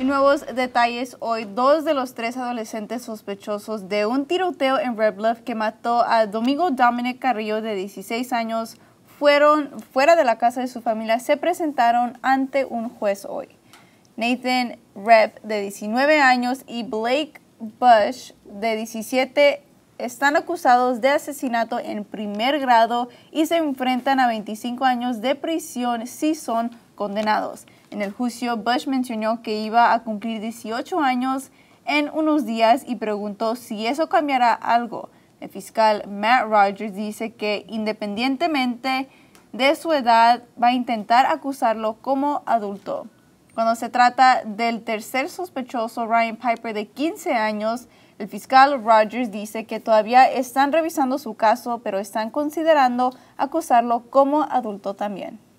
Y nuevos detalles hoy, dos de los tres adolescentes sospechosos de un tiroteo en Red Bluff que mató a Domingo Dominic Carrillo de 16 años fueron fuera de la casa de su familia, se presentaron ante un juez hoy. Nathan Rep, de 19 años, y Blake Bush, de 17, están acusados de asesinato en primer grado y se enfrentan a 25 años de prisión si son condenados. En el juicio, Bush mencionó que iba a cumplir 18 años en unos días y preguntó si eso cambiará algo. El fiscal Matt Rogers dice que independientemente de su edad va a intentar acusarlo como adulto. Cuando se trata del tercer sospechoso, Ryan Piper, de 15 años, el fiscal Rogers dice que todavía están revisando su caso, pero están considerando acusarlo como adulto también.